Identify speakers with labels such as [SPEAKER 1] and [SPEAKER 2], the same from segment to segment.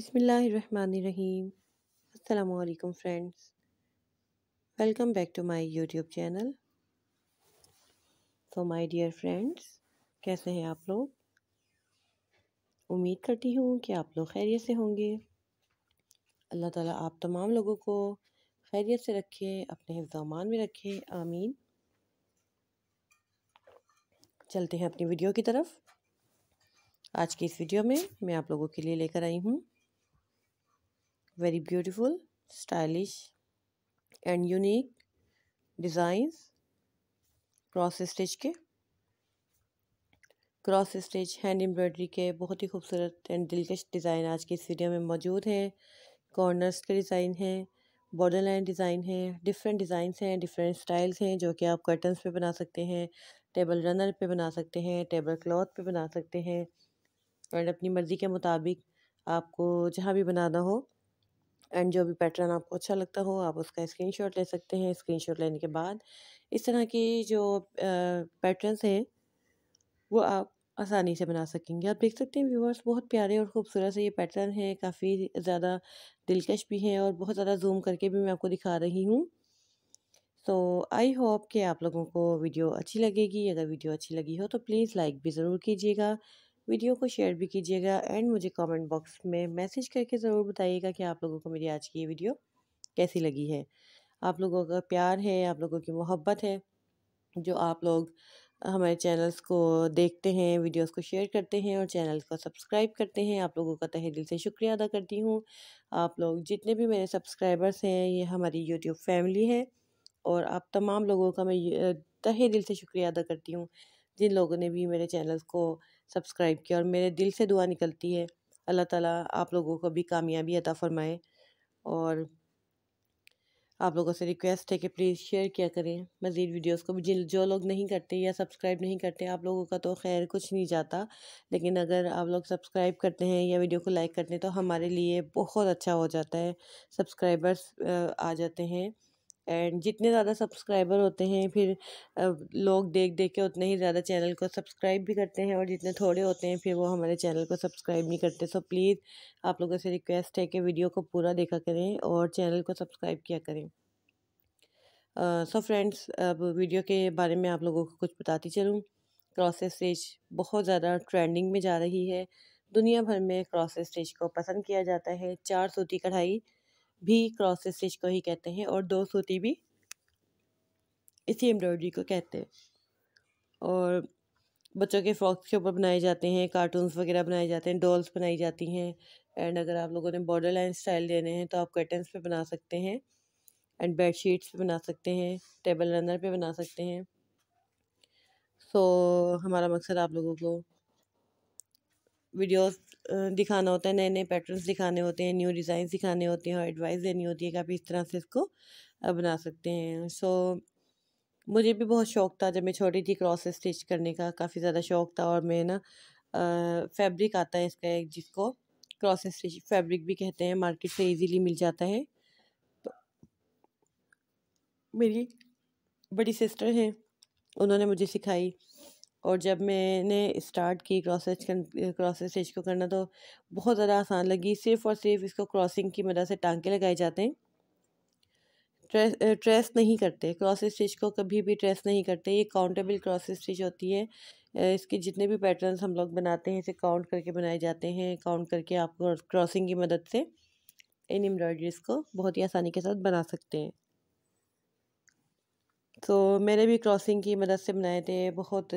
[SPEAKER 1] बिसमीम् अल्लाम friends welcome back to my YouTube channel so my dear friends कैसे हैं आप लोग उम्मीद करती हूँ कि आप लोग खैरियत से होंगे अल्लाह ताला आप तमाम लोगों को खैरियत से रखे अपने हिफ्जामान में रखे आमीन चलते हैं अपनी वीडियो की तरफ आज की इस वीडियो में मैं आप लोगों के लिए लेकर आई हूँ very beautiful stylish and unique designs cross stitch के क्रॉस स्टिच हैंड एम्ब्रॉयडरी के बहुत ही खूबसूरत एंड दिलकश डिज़ाइन आज की इस वीडियो में मौजूद हैं कॉर्नर्स के डिज़ाइन हैं बॉर्डर लाइन डिज़ाइन हैं डिफरेंट डिज़ाइंस हैं डिफरेंट स्टाइल्स हैं जो कि आप कर्टन्स पे बना सकते हैं टेबल रनर पे बना सकते हैं टेबल क्लॉथ पे बना सकते हैं एंड अपनी मर्ज़ी के मुताबिक आपको जहाँ भी बनाना हो एंड जो भी पैटर्न आपको अच्छा लगता हो आप उसका स्क्रीनशॉट ले सकते हैं स्क्रीनशॉट लेने के बाद इस तरह की जो पैटर्न्स हैं वो आप आसानी से बना सकेंगे आप देख सकते हैं व्यूवर्स बहुत प्यारे और खूबसूरत से ये पैटर्न है काफ़ी ज़्यादा दिलकश भी हैं और बहुत ज़्यादा जूम करके भी मैं आपको दिखा रही हूँ तो आई होप कि आप लोगों को वीडियो अच्छी लगेगी अगर वीडियो अच्छी लगी हो तो प्लीज़ लाइक भी ज़रूर कीजिएगा वीडियो को शेयर भी कीजिएगा एंड मुझे कमेंट बॉक्स में मैसेज करके ज़रूर बताइएगा कि आप लोगों को मेरी आज की ये वीडियो कैसी लगी है आप लोगों का प्यार है आप लोगों की मोहब्बत है जो आप लोग हमारे चैनल्स को देखते हैं वीडियोस को शेयर करते हैं और चैनल्स को सब्सक्राइब करते हैं आप लोगों का तहे दिल से शुक्रिया अदा करती हूँ आप लोग जितने भी मेरे सब्सक्राइबर्स हैं ये हमारी यूट्यूब फैमिली है और आप तमाम लोगों का मैं तहे दिल से शुक्रिया अदा करती हूँ जिन लोगों ने भी मेरे चैनल्स को सब्सक्राइब किया और मेरे दिल से दुआ निकलती है अल्लाह ताला आप लोगों को भी कामयाबी अता फरमाए और आप लोगों से रिक्वेस्ट है कि प्लीज़ शेयर किया करें मज़ीद वीडियोस को जिन जो लोग नहीं करते या सब्सक्राइब नहीं करते आप लोगों का तो खैर कुछ नहीं जाता लेकिन अगर आप लोग सब्सक्राइब करते हैं या वीडियो को लाइक करते हैं तो हमारे लिए बहुत अच्छा हो जाता है सब्सक्राइबर्स आ जाते हैं एंड जितने ज़्यादा सब्सक्राइबर होते हैं फिर लोग देख देख के उतने ही ज़्यादा चैनल को सब्सक्राइब भी करते हैं और जितने थोड़े होते हैं फिर वो हमारे चैनल को सब्सक्राइब नहीं करते सो प्लीज़ आप लोगों से रिक्वेस्ट है कि वीडियो को पूरा देखा करें और चैनल को सब्सक्राइब किया करें सो फ्रेंड्स अब वीडियो के बारे में आप लोगों को कुछ बताती चलूँ क्रॉसेस स्टेज बहुत ज़्यादा ट्रेंडिंग में जा रही है दुनिया भर में क्रॉसेस स्टेज को पसंद किया जाता है चार सूती कढ़ाई भी क्रॉस स्टिच को ही कहते हैं और दो सूती भी इसी एम्ब्रॉयडरी को कहते हैं और बच्चों के फ्रॉक्स के ऊपर बनाए जाते हैं कार्टून्स वगैरह बनाए जाते हैं डॉल्स बनाई जाती हैं एंड अगर आप लोगों ने बॉर्डर लाइन स्टाइल देने हैं तो आप कर्टन्स पे बना सकते हैं एंड बेड शीट्स पर बना सकते हैं टेबल रनर पे बना सकते हैं सो so, हमारा मकसद आप लोगों को वीडियोस दिखाना होता है नए नए पैटर्न्स दिखाने होते हैं न्यू डिज़ाइन दिखाने होते हैं और एडवाइस देनी होती है कि आप इस तरह से इसको बना सकते हैं सो so, मुझे भी बहुत शौक़ था जब मैं छोटी थी क्रॉस स्टिच करने का काफ़ी ज़्यादा शौक़ था और मैं ना फैब्रिक आता है इसका एक जिसको क्रॉस स्टिच फैब्रिक भी कहते हैं मार्केट से इजीली मिल जाता है तो मेरी बड़ी सिस्टर हैं उन्होंने मुझे सिखाई और जब मैंने स्टार्ट की क्रॉस क्रॉसेज क्रॉस स्टिच को करना तो बहुत ज़्यादा आसान लगी सिर्फ़ और सिर्फ इसको क्रॉसिंग की मदद से टांके लगाए जाते हैं ट्रेस ट्रेस नहीं करते क्रॉस स्टिच को कभी भी ट्रेस नहीं करते ये काउंटेबल क्रॉस स्टिच होती है इसके जितने भी पैटर्न्स हम लोग बनाते हैं इसे काउंट करके बनाए जाते हैं काउंट करके आप क्रॉसिंग की मदद से इन एम्ब्रॉयडरीज को बहुत ही आसानी के साथ बना सकते हैं तो मैंने भी क्रॉसिंग की मदद से बनाए थे बहुत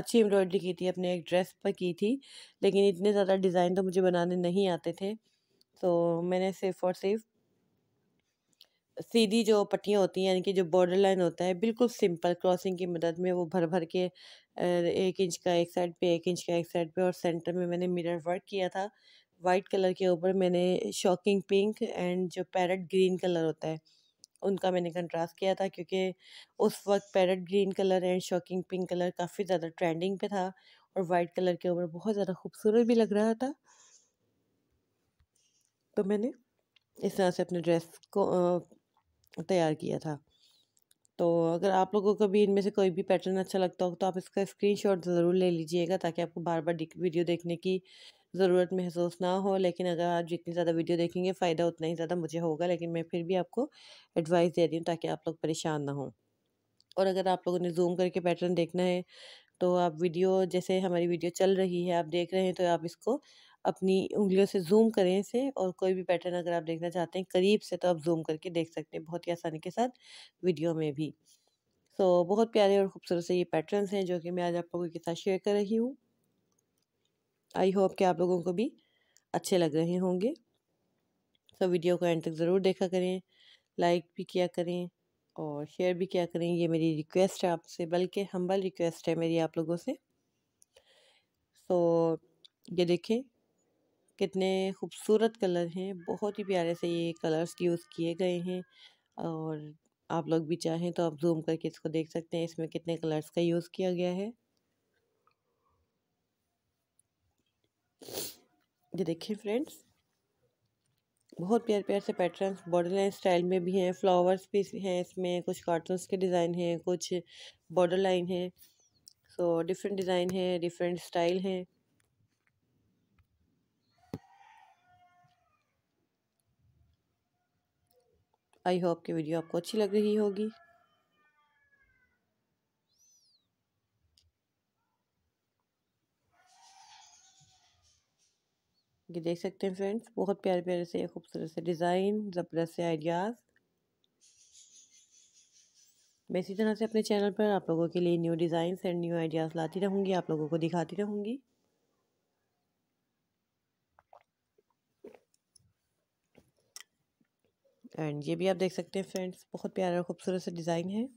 [SPEAKER 1] अच्छी एम्ब्रॉयडरी की थी अपने एक ड्रेस पर की थी लेकिन इतने ज़्यादा डिज़ाइन तो मुझे बनाने नहीं आते थे तो मैंने सिर्फ और सिर्फ सीधी जो पट्टियाँ होती हैं यानी कि जो बॉर्डर लाइन होता है बिल्कुल सिंपल क्रॉसिंग की मदद में वो भर भर के एक इंच का एक साइड पे एक इंच का एक साइड पे और सेंटर में मैंने मिरर वर्क किया था वाइट कलर के ऊपर मैंने शॉकिंग पिंक एंड जो पैरट ग्रीन कलर होता है उनका मैंने कंट्रास्ट किया था क्योंकि उस वक्त parrot green colour and shocking pink colour काफ़ी ज़्यादा ट्रेंडिंग पे था और वाइट कलर के ऊपर बहुत ज़्यादा खूबसूरत भी लग रहा था तो मैंने इस तरह से अपने ड्रेस को तैयार किया था तो अगर आप लोगों को भी इनमें से कोई भी पैटर्न अच्छा लगता हो तो आप इसका स्क्रीनशॉट ज़रूर ले लीजिएगा ताकि आपको बार बार वीडियो देखने की ज़रूरत महसूस ना हो लेकिन अगर आप जितनी ज़्यादा वीडियो देखेंगे फ़ायदा उतना ही ज़्यादा मुझे होगा लेकिन मैं फिर भी आपको एडवाइस दे रही हूँ ताकि आप लोग परेशान ना हों और अगर आप लोगों ने जूम करके पैटर्न देखना है तो आप वीडियो जैसे हमारी वीडियो चल रही है आप देख रहे हैं तो आप इसको अपनी उंगलियों से जूम करें इसे और कोई भी पैटर्न अगर आप देखना चाहते हैं करीब से तो आप जूम करके देख सकते हैं बहुत ही आसानी के साथ वीडियो में भी सो so, बहुत प्यारे और ख़ूबसूरत से ये पैटर्न्स हैं जो कि मैं आज आप लोगों के साथ शेयर कर रही हूँ आई होप कि आप लोगों को भी अच्छे लग रहे होंगे सब वीडियो को एंड तक ज़रूर देखा करें लाइक भी किया करें और शेयर भी किया करें ये मेरी रिक्वेस्ट है आपसे बल्कि हम्बल रिक्वेस्ट है मेरी आप लोगों से तो ये देखें कितने खूबसूरत कलर हैं बहुत ही प्यारे से ये कलर्स यूज़ किए गए हैं और आप लोग भी चाहें तो आप जूम करके इसको देख सकते हैं इसमें कितने कलर्स का यूज़ किया गया है ये देखिए फ्रेंड्स बहुत प्यार प्यार से पैटर्न्स बॉर्डर लाइन स्टाइल में भी हैं फ्लावर्स भी हैं इसमें कुछ कार्टून्स के डिज़ाइन हैं कुछ बॉर्डर लाइन है सो डिफरेंट डिज़ाइन है डिफरेंट स्टाइल हैं आई होप कि वीडियो आपको अच्छी लग रही होगी ये देख सकते हैं फ्रेंड्स बहुत प्यारे प्यारे से खूबसूरत से डिज़ाइन ज़बरदस्त से आइडियाज़ मैं इसी तरह से अपने चैनल पर आप लोगों के लिए new design and new ideas लाती रहूँगी आप लोगों को दिखाती रहूँगी एंड ये भी आप देख सकते हैं फ्रेंड्स बहुत प्यारा और खूबसूरत सा डिज़ाइन है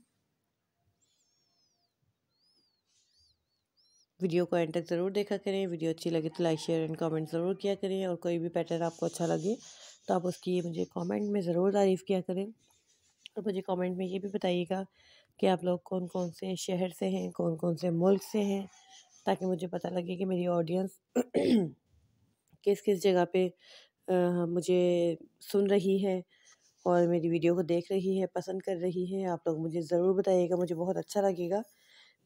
[SPEAKER 1] वीडियो को एंड तक ज़रूर देखा करें वीडियो अच्छी लगे तो लाइक शेयर एंड कमेंट ज़रूर किया करें और कोई भी पैटर्न आपको अच्छा लगे तो आप उसकी मुझे कमेंट में ज़रूर तारीफ़ किया करें तो मुझे कमेंट में ये भी बताइएगा कि आप लोग कौन कौन से शहर से हैं कौन कौन से मुल्क से हैं ताकि मुझे पता लगे कि मेरी ऑडियंस किस किस जगह पर मुझे सुन रही है और मेरी वीडियो को देख रही है पसंद कर रही है आप लोग मुझे ज़रूर बताइएगा मुझे बहुत अच्छा लगेगा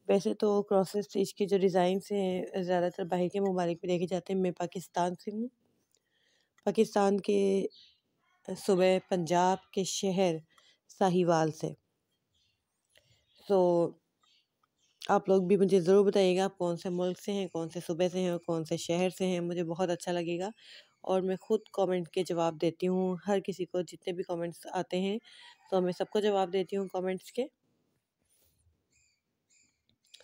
[SPEAKER 1] वैसे तो क्रॉसेस स्टिच के जो डिज़ाइन हैं ज़्यादातर बाहर के ममालिक में देखे जाते हैं मैं पाकिस्तान से हूँ पाकिस्तान के सुबह पंजाब के शहर साहिवाल से तो आप लोग भी मुझे ज़रूर बताइएगा आप कौन से मुल्क से हैं कौन से सूबे से हैं और कौन से शहर से हैं मुझे बहुत अच्छा लगेगा और मैं ख़ुद कमेंट के जवाब देती हूँ हर किसी को जितने भी कमेंट्स आते हैं तो मैं सबको जवाब देती हूँ कमेंट्स के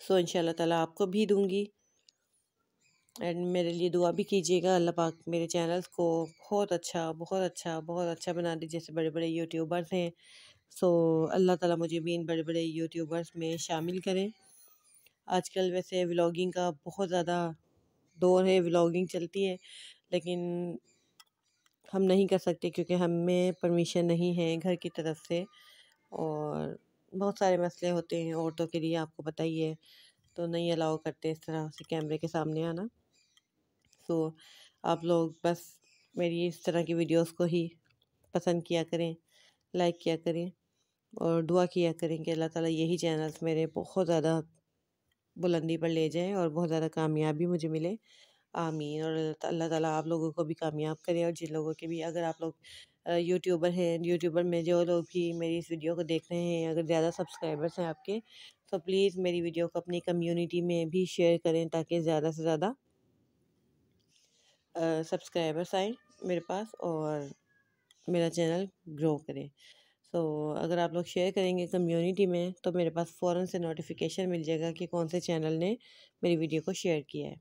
[SPEAKER 1] सो इन ताला आपको भी दूँगी एंड मेरे लिए दुआ भी कीजिएगा अल्लाह पाक मेरे चैनल्स को बहुत अच्छा बहुत अच्छा बहुत अच्छा बना दे जैसे बड़े बड़े यूट्यूबर्स हैं सो अल्लाह ताला मुझे भी इन बड़े बड़े यूट्यूबर्स में शामिल करें आजकल वैसे व्लॉगिंग का बहुत ज़्यादा दौर है व्लॉगिंग चलती है लेकिन हम नहीं कर सकते क्योंकि हमें परमिशन नहीं है घर की तरफ से और बहुत सारे मसले होते हैं औरतों के लिए आपको पता ही है तो नहीं अलाउ करते इस तरह से कैमरे के सामने आना सो आप लोग बस मेरी इस तरह की वीडियोस को ही पसंद किया करें लाइक किया करें और दुआ किया करें कि अल्लाह ताला यही चैनल्स मेरे बहुत ज़्यादा बुलंदी पर ले जाएं और बहुत ज़्यादा कामयाबी मुझे मिले आमीन और अल्लाह ताला आप लोगों को भी कामयाब करें और जिन लोगों के भी अगर आप लोग यूट्यूबर हैं यूट्यूबर में जो लोग भी मेरी इस वीडियो को देख रहे हैं अगर ज़्यादा सब्सक्राइबर्स हैं आपके तो प्लीज़ मेरी वीडियो को अपनी कम्यूनिटी में भी शेयर करें ताकि ज़्यादा से ज़्यादा सब्सक्राइबर्स आए मेरे पास और मेरा चैनल ग्रो करे सो so, अगर आप लोग शेयर करेंगे कम्युनिटी में तो मेरे पास फ़ौर से नोटिफिकेशन मिल जाएगा कि कौन से चैनल ने मेरी वीडियो को शेयर किया है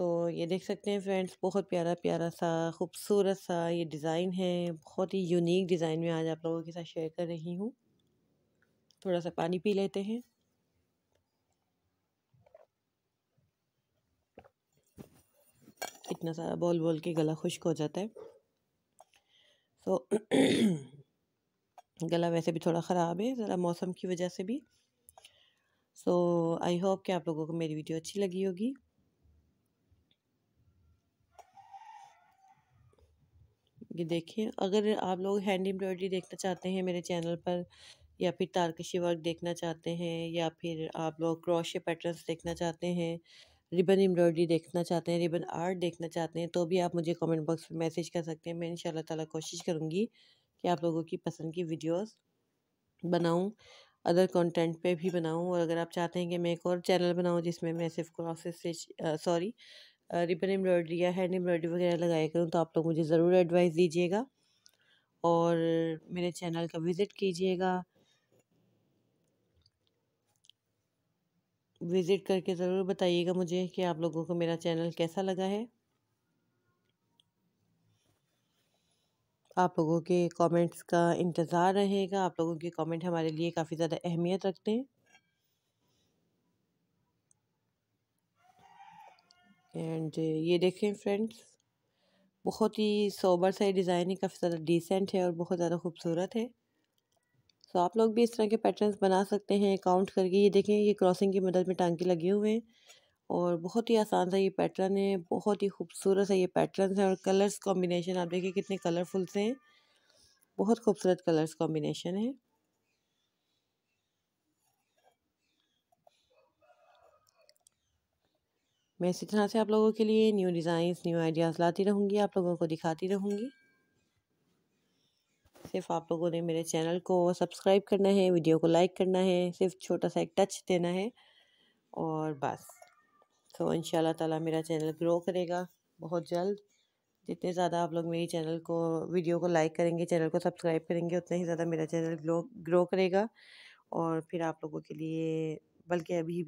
[SPEAKER 1] सो तो ये देख सकते हैं फ्रेंड्स बहुत प्यारा प्यारा सा खूबसूरत सा ये डिज़ाइन है बहुत ही यूनिक डिज़ाइन में आज आप लोगों के साथ शेयर कर रही हूँ थोड़ा सा पानी पी लेते हैं इतना सारा बोल बोल के गला खुश्क हो जाता है सो गला वैसे भी थोड़ा ख़राब है ज़रा मौसम की वजह से भी सो आई होप कि आप लोगों को मेरी वीडियो अच्छी लगी होगी ये देखें अगर आप लोग हैंड एम्ब्रॉयडरी देखना चाहते हैं मेरे चैनल पर या फिर तारकशी वर्क देखना चाहते हैं या फिर आप लोग क्रॉशे पैटर्न्स देखना चाहते हैं रिबन एम्ब्रॉयडरी देखना चाहते हैं रिबन आर्ट देखना चाहते हैं तो भी आप मुझे कमेंट बॉक्स में मैसेज कर सकते हैं मैं इन ताला कोशिश करूँगी कि आप लोगों की पसंद की वीडियोस बनाऊँ अदर कंटेंट पे भी बनाऊँ और अगर आप चाहते हैं कि मैं एक और चैनल बनाऊँ जिसमें मैं सिर्फ crosses stitch sorry ribbon embroidery या हैंड एम्ब्रॉयडरी वगैरह लगाया करूँ तो आप लोग मुझे ज़रूर एडवाइस दीजिएगा और मेरे चैनल का विज़िट कीजिएगा विज़िट करके ज़रूर बताइएगा मुझे कि आप लोगों को मेरा चैनल कैसा लगा है आप लोगों के कमेंट्स का इंतज़ार रहेगा आप लोगों के कमेंट हमारे लिए काफ़ी ज़्यादा अहमियत रखते हैं एंड ये देखें फ्रेंड्स बहुत ही सोबर सा ये डिज़ाइन है काफ़ी ज़्यादा डिसेंट है और बहुत ज़्यादा खूबसूरत है सो आप लोग भी इस तरह के पैटर्न्स बना सकते हैं काउंट करके ये देखें ये क्रॉसिंग की मदद में टांके लगे हुए हैं और बहुत ही आसान सा ये पैटर्न है बहुत ही खूबसूरत सा ये पैटर्न है और कलर्स कॉम्बिनेशन आप देखिए कितने कलरफुल से हैं बहुत खूबसूरत कलर्स कॉम्बिनेशन है मैं इसी तरह से आप लोगों के लिए न्यू डिज़ाइंस न्यू आइडियाज़ लाती रहूँगी आप लोगों को दिखाती रहूँगी सिर्फ आप लोगों ने मेरे चैनल को सब्सक्राइब करना है वीडियो को लाइक करना है सिर्फ छोटा सा एक टच देना है और बस तो इन ताला मेरा चैनल ग्रो करेगा बहुत जल्द जितने ज़्यादा आप लोग मेरी चैनल को वीडियो को लाइक करेंगे चैनल को सब्सक्राइब करेंगे उतना ही ज़्यादा मेरा चैनल ग्रो ग्रो करेगा और फिर आप लोगों के लिए बल्कि अभी